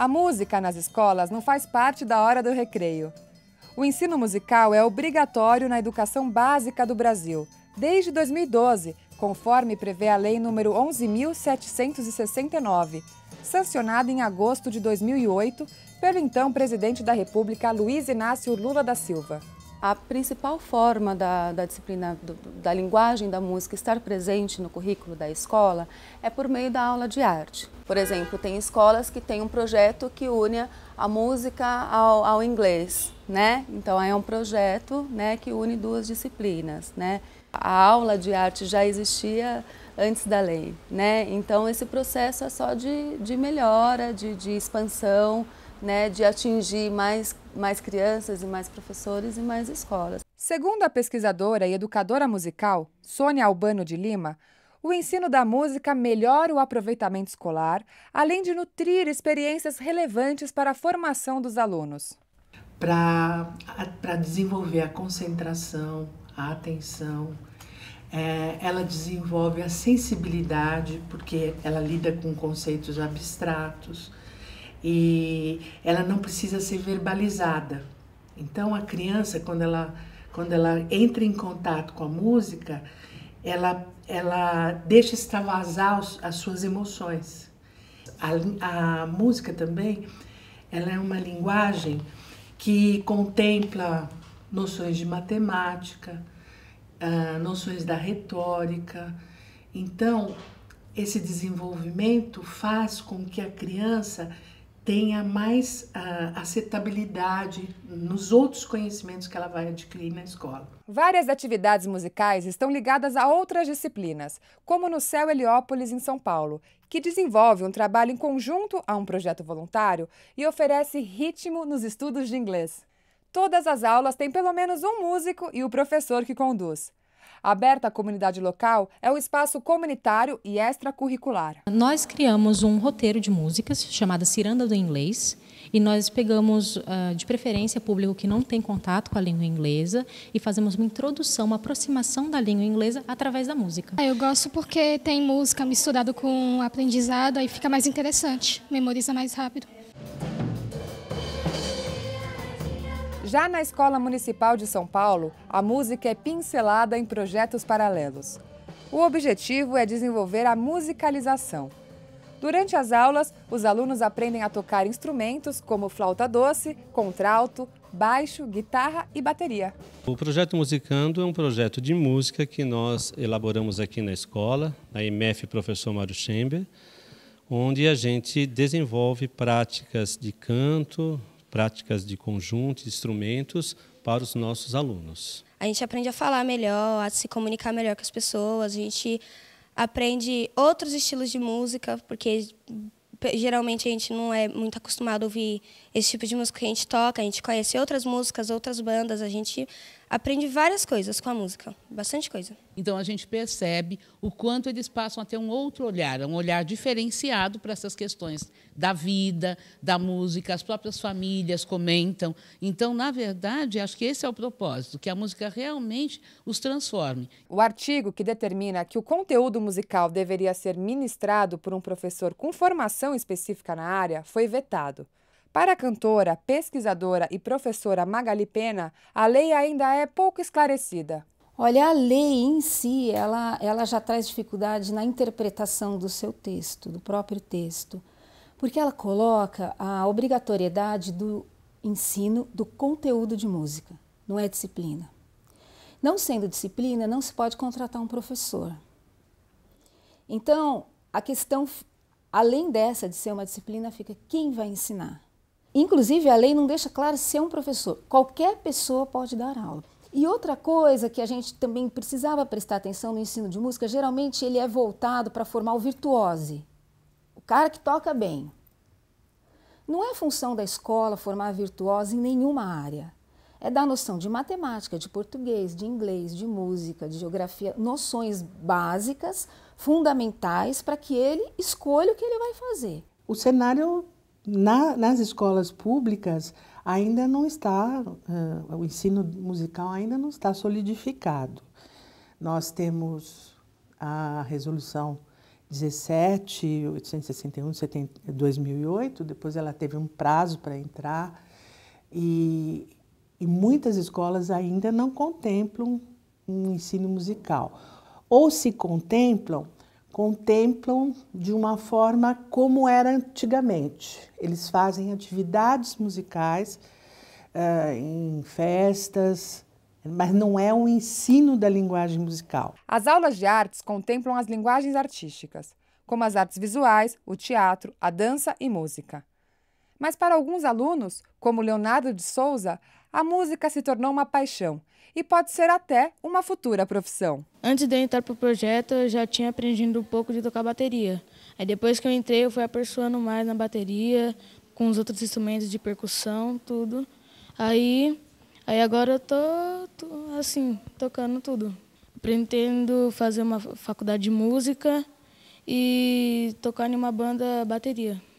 A música nas escolas não faz parte da hora do recreio. O ensino musical é obrigatório na educação básica do Brasil, desde 2012, conforme prevê a Lei nº 11.769, sancionada em agosto de 2008 pelo então presidente da República, Luiz Inácio Lula da Silva a principal forma da, da disciplina do, da linguagem da música estar presente no currículo da escola é por meio da aula de arte. Por exemplo, tem escolas que têm um projeto que une a música ao, ao inglês, né? Então é um projeto, né, que une duas disciplinas, né? A aula de arte já existia antes da lei, né? Então esse processo é só de, de melhora, de, de expansão, né, de atingir mais, mais crianças e mais professores e mais escolas. Segundo a pesquisadora e educadora musical Sônia Albano de Lima, o ensino da música melhora o aproveitamento escolar, além de nutrir experiências relevantes para a formação dos alunos. Para desenvolver a concentração, a atenção, é, ela desenvolve a sensibilidade, porque ela lida com conceitos abstratos, e ela não precisa ser verbalizada. Então a criança, quando ela, quando ela entra em contato com a música, ela, ela deixa extravasar os, as suas emoções. A, a música também ela é uma linguagem que contempla noções de matemática, ah, noções da retórica. Então, esse desenvolvimento faz com que a criança tenha mais uh, aceitabilidade nos outros conhecimentos que ela vai adquirir na escola. Várias atividades musicais estão ligadas a outras disciplinas, como no Céu Heliópolis, em São Paulo, que desenvolve um trabalho em conjunto a um projeto voluntário e oferece ritmo nos estudos de inglês. Todas as aulas têm pelo menos um músico e o professor que conduz. Aberta à comunidade local, é um espaço comunitário e extracurricular. Nós criamos um roteiro de músicas chamada Ciranda do Inglês e nós pegamos, ah, de preferência, público que não tem contato com a língua inglesa e fazemos uma introdução, uma aproximação da língua inglesa através da música. Ah, eu gosto porque tem música misturada com aprendizado, aí fica mais interessante, memoriza mais rápido. Já na Escola Municipal de São Paulo, a música é pincelada em projetos paralelos. O objetivo é desenvolver a musicalização. Durante as aulas, os alunos aprendem a tocar instrumentos como flauta doce, contralto, baixo, guitarra e bateria. O projeto Musicando é um projeto de música que nós elaboramos aqui na escola, na IMF Professor Mário Schember, onde a gente desenvolve práticas de canto, práticas de conjunto, instrumentos para os nossos alunos. A gente aprende a falar melhor, a se comunicar melhor com as pessoas, a gente aprende outros estilos de música, porque geralmente a gente não é muito acostumado a ouvir esse tipo de música que a gente toca, a gente conhece outras músicas, outras bandas, a gente aprende várias coisas com a música, bastante coisa. Então a gente percebe o quanto eles passam a ter um outro olhar, um olhar diferenciado para essas questões da vida, da música, as próprias famílias comentam. Então, na verdade, acho que esse é o propósito, que a música realmente os transforme. O artigo que determina que o conteúdo musical deveria ser ministrado por um professor com formação específica na área foi vetado. Para a cantora, pesquisadora e professora Magali Pena, a lei ainda é pouco esclarecida. Olha, a lei em si, ela, ela já traz dificuldade na interpretação do seu texto, do próprio texto, porque ela coloca a obrigatoriedade do ensino do conteúdo de música, não é disciplina. Não sendo disciplina, não se pode contratar um professor. Então, a questão, além dessa de ser uma disciplina, fica quem vai ensinar? Inclusive, a lei não deixa claro se é um professor. Qualquer pessoa pode dar aula. E outra coisa que a gente também precisava prestar atenção no ensino de música, geralmente ele é voltado para formar o virtuose, o cara que toca bem. Não é função da escola formar virtuose em nenhuma área. É dar noção de matemática, de português, de inglês, de música, de geografia, noções básicas, fundamentais para que ele escolha o que ele vai fazer. O cenário na, nas escolas públicas ainda não está, uh, o ensino musical ainda não está solidificado. Nós temos a resolução 17, 861 2008, depois ela teve um prazo para entrar, e, e muitas escolas ainda não contemplam um ensino musical. Ou se contemplam, contemplam de uma forma como era antigamente. Eles fazem atividades musicais uh, em festas, mas não é um ensino da linguagem musical. As aulas de artes contemplam as linguagens artísticas, como as artes visuais, o teatro, a dança e música. Mas para alguns alunos, como Leonardo de Souza, a música se tornou uma paixão e pode ser até uma futura profissão. Antes de eu entrar para o projeto, eu já tinha aprendido um pouco de tocar bateria. Aí depois que eu entrei, eu fui aperfeiçoando mais na bateria, com os outros instrumentos de percussão, tudo. Aí, aí agora eu tô, tô assim, tocando tudo. Pretendo fazer uma faculdade de música e tocar em uma banda bateria.